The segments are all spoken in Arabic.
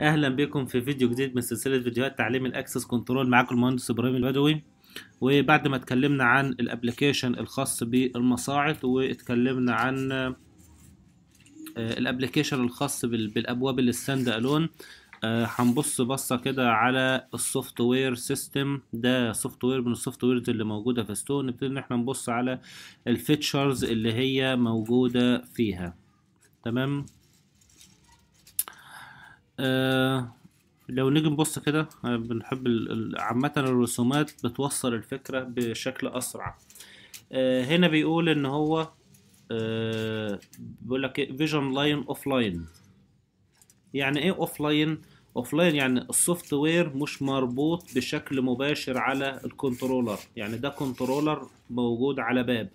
اهلا بكم في فيديو جديد من سلسله فيديوهات تعليم الاكسس كنترول معاكم المهندس ابراهيم البدوي وبعد ما اتكلمنا عن الابلكيشن الخاص بالمصاعد واتكلمنا عن آه، الابلكيشن الخاص بالابواب الستاند الون آه، هنبص بصه كده على السوفت وير سيستم ده سوفت وير من السوفت ويرز اللي موجوده في ستون نبتدي ان احنا نبص على الفيتشرز اللي هي موجوده فيها تمام آه، لو نيجي نبص كده آه، بنحب عامة الرسومات بتوصل الفكرة بشكل أسرع آه، هنا بيقول إن هو بيقول لك فيجن لاين أوف لاين يعني إيه أوف لاين؟ أوف لاين يعني السوفت وير مش مربوط بشكل مباشر على الكنترولر يعني ده كنترولر موجود على باب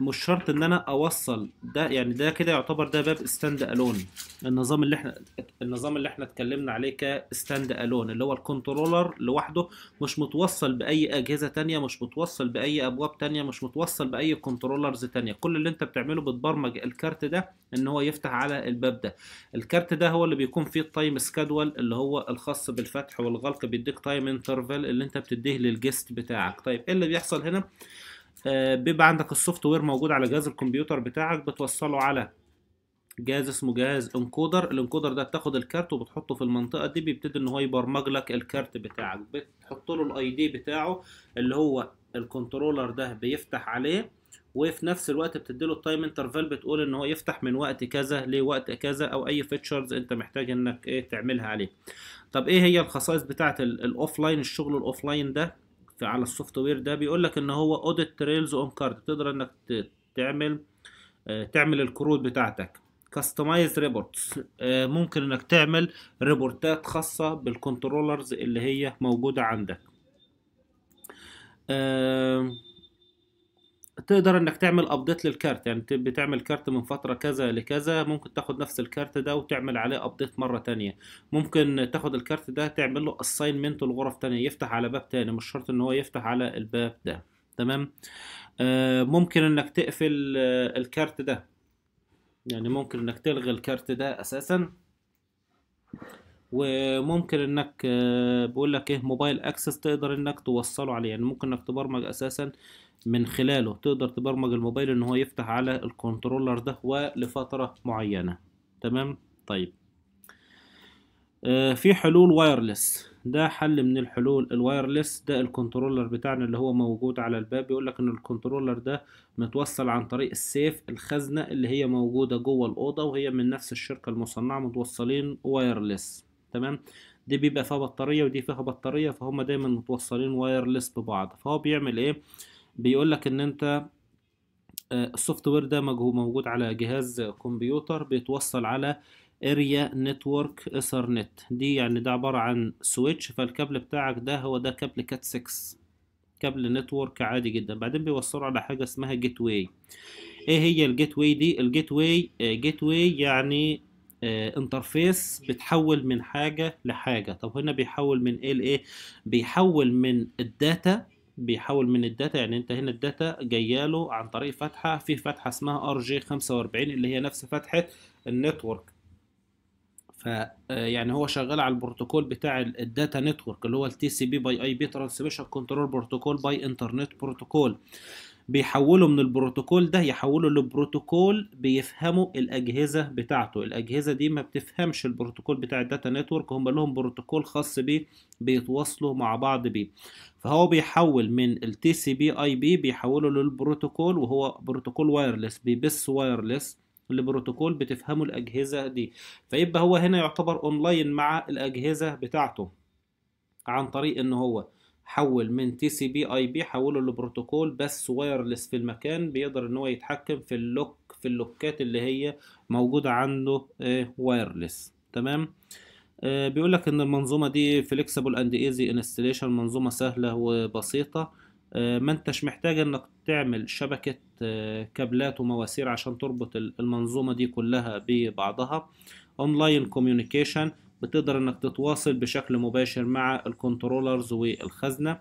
مش شرط ان انا اوصل ده يعني ده كده يعتبر ده باب ستاند الون النظام اللي احنا النظام اللي احنا اتكلمنا عليه كستاند الون اللي هو الكنترولر لوحده مش متوصل باي اجهزه تانية مش متوصل باي ابواب تانية مش متوصل باي كنترولرز تانية كل اللي انت بتعمله بتبرمج الكارت ده ان هو يفتح على الباب ده الكارت ده هو اللي بيكون فيه التايم سكادول اللي هو الخاص بالفتح والغلق بيديك تايم انترفال اللي انت بتديه للجست بتاعك طيب ايه اللي بيحصل هنا آه، بيبقى عندك السوفت وير موجود على جهاز الكمبيوتر بتاعك بتوصله على جهاز اسمه جهاز انكودر الانكودر ده بتاخد الكارت وبتحطه في المنطقه دي بيبتدي ان هو يبرمج لك الكارت بتاعك بتحط له الاي دي بتاعه اللي هو الكنترولر ده بيفتح عليه وفي نفس الوقت بتدي له التايم انترفال بتقول ان هو يفتح من وقت كذا لوقت كذا او اي فيتشرز انت محتاج انك ايه تعملها عليه طب ايه هي الخصائص بتاعه الاوفلاين الشغل الاوفلاين ده على السوفت وير ده بيقول لك ان هو اوديت تريلز اون كارد تقدر انك تعمل آه، تعمل الكروت بتاعتك كاستمايز آه، ريبورتس ممكن انك تعمل ريبورتات خاصة بالكنترولرز اللي هي موجودة عندك تقدر انك تعمل ابديت للكارت يعني بتعمل كارت من فتره كذا لكذا ممكن تاخد نفس الكارت ده وتعمل عليه ابديت مره تانية ممكن تاخد الكارت ده تعمل له اساينمنت لغرف تانية يفتح على باب تاني مش شرط ان هو يفتح على الباب ده تمام آه، ممكن انك تقفل آه، الكارت ده يعني ممكن انك تلغي الكارت ده اساسا وممكن انك آه، بقول لك ايه موبايل اكسس تقدر انك توصله عليه يعني ممكن انك تبرمج اساسا من خلاله تقدر تبرمج الموبايل ان هو يفتح على الكنترولر ده ولفتره معينه تمام طيب آه، في حلول وايرلس ده حل من الحلول الوايرلس ده الكنترولر بتاعنا اللي هو موجود على الباب بيقول لك ان الكنترولر ده متوصل عن طريق السيف الخزنه اللي هي موجوده جوه الاوضه وهي من نفس الشركه المصنعه متوصلين وايرلس تمام دي بيبقى فيها بطاريه ودي فيها بطاريه فهم دايما متوصلين وايرلس ببعض فهو بيعمل ايه بيقول لك ان انت آه، السوفت وير ده موجود على جهاز كمبيوتر بيتوصل على اريا نتورك ايثرنت دي يعني ده عباره عن سويتش فالكابل بتاعك ده هو ده كابل كات 6 كابل نتورك عادي جدا بعدين بيوصلوا على حاجه اسمها جيت واي ايه هي الجيت واي دي الجيت واي جيت واي يعني انترفيس آه، بتحول من حاجه لحاجه طب هنا بيحول من ايه لايه بيحول من الداتا بيحول من الداتا يعني انت هنا الداتا جايه له عن طريق فتحه في فتحه اسمها ار جي 45 اللي هي نفس فتحه النتورك فيعني آه، هو شغال على البروتوكول بتاع الداتا نتورك اللي هو التي سي بي باي اي بي ترانسميشن كنترول بروتوكول باي انترنت بروتوكول بيحوله من البروتوكول ده يحوله لبروتوكول بيفهموا الاجهزه بتاعته الاجهزه دي ما بتفهمش البروتوكول بتاع الداتا نتورك هم لهم بروتوكول خاص بيه بيتواصلوا مع بعض بيه فهو بيحول من التي سي بي اي بي بيحوله للبروتوكول وهو بروتوكول وايرلس بيبث وايرلس البروتوكول بتفهمه الأجهزة دي فيبقى هو هنا يعتبر أونلاين مع الأجهزة بتاعته عن طريق إن هو حول من تي سي بي اي بي حوله لبروتوكول بس وايرلس في المكان بيقدر ان هو يتحكم في اللوك في اللوكات اللي هي موجودة عنده وايرلس آه، تمام آه، بيقول لك ان المنظومة دي فليكسبل اند ايزي انستليشن منظومة سهلة وبسيطة آه، ما انتش محتاج انك تعمل شبكة آه، كابلات ومواسير عشان تربط المنظومة دي كلها ببعضها اونلاين كوميونيكيشن بتقدر انك تتواصل بشكل مباشر مع الكنترولرز والخزنة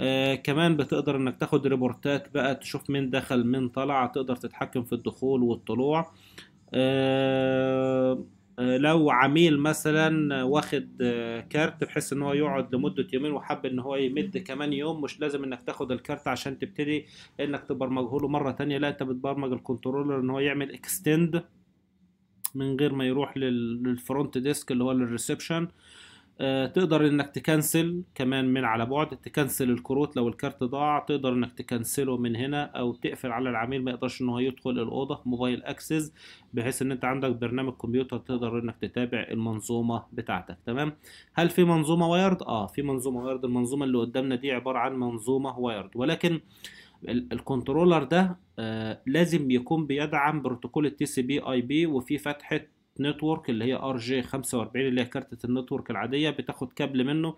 آه كمان بتقدر انك تاخد ريبورتات بقى تشوف مين دخل مين طلع تقدر تتحكم في الدخول والطلوع آه آه، لو عميل مثلا آه، واخد آه، كارت بحيث ان هو يقعد لمده يومين وحب ان هو يمد كمان يوم مش لازم انك تاخد الكارت عشان تبتدي انك تبرمجه له مره تانية لا انت بتبرمج الكنترولر ان هو يعمل اكستند من غير ما يروح للفرونت ديسك اللي هو للريسبشن آه، تقدر انك تكنسل كمان من على بعد تكنسل الكروت لو الكارت ضاع تقدر انك تكنسله من هنا او تقفل على العميل ما يقدرش ان هو يدخل الاوضه موبايل اكسس بحيث ان انت عندك برنامج كمبيوتر تقدر انك تتابع المنظومه بتاعتك تمام هل في منظومه وايرد اه في منظومه وايرد المنظومه اللي قدامنا دي عباره عن منظومه وايرد ولكن الكنترولر ده آه لازم يكون بيدعم بروتوكول التي سي بي اي بي وفي فتحه نتورك اللي هي ار جي 45 اللي هي كارتة النتورك العادية بتاخد كابل منه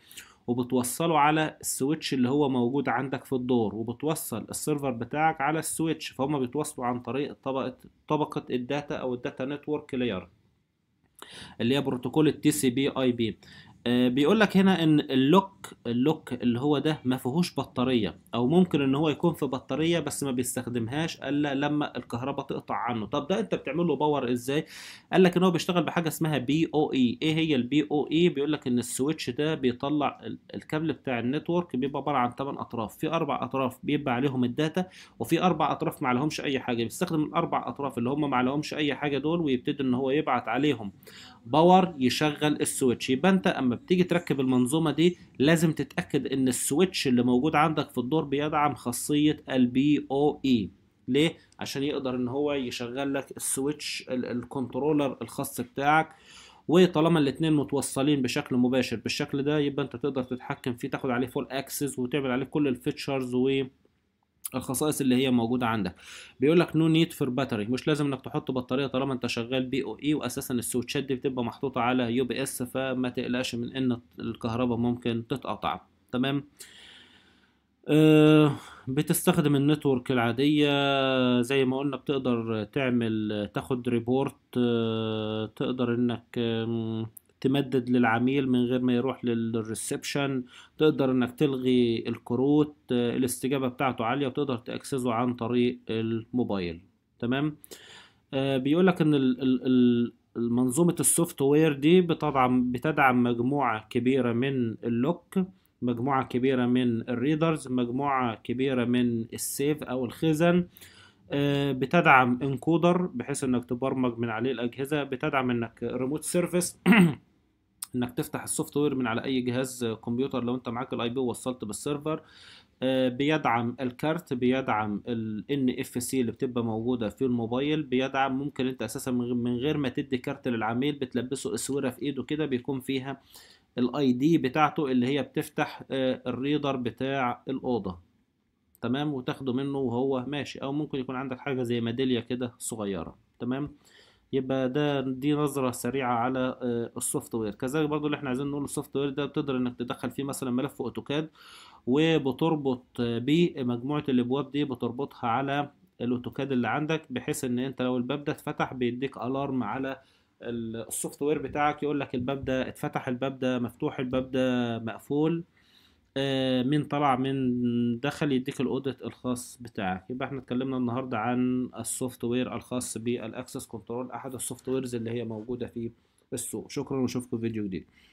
وبتوصله على السويتش اللي هو موجود عندك في الدور وبتوصل السيرفر بتاعك على السويتش فهم بيتوصلوا عن طريق طبقة طبقة الداتا او الداتا نتورك لير اللي هي بروتوكول التي سي بي اي بي آه، بيقول لك هنا ان اللوك اللوك اللي هو ده ما فيهوش بطاريه او ممكن ان هو يكون في بطاريه بس ما بيستخدمهاش الا لما الكهرباء تقطع عنه طب ده انت بتعمل له باور ازاي قال لك ان هو بيشتغل بحاجه اسمها بي او اي ايه هي البي او اي بيقول لك ان السويتش ده بيطلع الكابل بتاع النتورك بيبقى عباره عن 8 اطراف في اربع اطراف بيبقى عليهم الداتا وفي اربع اطراف ما عليهمش اي حاجه بيستخدم الاربع اطراف اللي هم ما عليهمش اي حاجه دول ويبتدي ان هو يبعت عليهم باور يشغل السويتش يبقى انت اما بتيجي تركب المنظومه دي لازم تتاكد ان السويتش اللي موجود عندك في الدور بيدعم خاصيه البي او اي ليه عشان يقدر ان هو يشغل لك السويتش الكنترولر الخاص بتاعك وطالما الاثنين متوصلين بشكل مباشر بالشكل ده يبقى انت تقدر تتحكم فيه تاخد عليه فول اكسس وتعمل عليه كل الفيتشرز و الخصائص اللي هي موجوده عندك بيقول لك نو نيد فور باتري مش لازم انك تحط بطاريه طالما انت شغال بي او اي واساسا السويتشات دي بتبقى محطوطه على يو بي اس فما تقلقش من ان الكهرباء ممكن تتقطع تمام أه بتستخدم النتورك العادية زي ما قلنا بتقدر تعمل تاخد ريبورت أه تقدر انك تمدد للعميل من غير ما يروح للريسبشن تقدر انك تلغي الكروت آه، الاستجابة بتاعته عالية وتقدر تأكسسه عن طريق الموبايل تمام آه، بيقول لك ان المنظومه منظومة السوفت وير دي بتدعم بتدعم مجموعة كبيرة من اللوك مجموعة كبيرة من الريدرز مجموعة كبيرة من السيف أو الخزن آه، بتدعم انكودر بحيث انك تبرمج من عليه الاجهزه بتدعم انك ريموت سيرفيس انك تفتح السوفت وير من على اي جهاز كمبيوتر لو انت معاك الاي بي ووصلت بالسيرفر آه، بيدعم الكارت بيدعم ال NFC اللي بتبقى موجوده في الموبايل بيدعم ممكن انت اساسا من غير ما تدي كارت للعميل بتلبسه اسوره في ايده كده بيكون فيها الاي دي بتاعته اللي هي بتفتح آه، الريدر بتاع الاوضه تمام وتاخده منه وهو ماشي او ممكن يكون عندك حاجه زي ميداليه كده صغيره تمام يبقى ده دي نظره سريعه على آه، السوفت وير كذلك برضو اللي احنا عايزين نقول السوفت وير ده بتقدر انك تدخل فيه مثلا ملف اوتوكاد وبتربط بيه مجموعه الابواب دي بتربطها على الاوتوكاد اللي عندك بحيث ان انت لو الباب ده اتفتح بيديك الارم على السوفت وير بتاعك يقول لك الباب ده اتفتح الباب ده مفتوح الباب ده مقفول آه، من طلع من دخل يديك الاوديت الخاص بتاعك يبقى احنا اتكلمنا النهارده عن السوفت وير الخاص بالاكسس كنترول احد السوفت ويرز اللي هي موجوده في السوق شكرا واشوفكم في فيديو جديد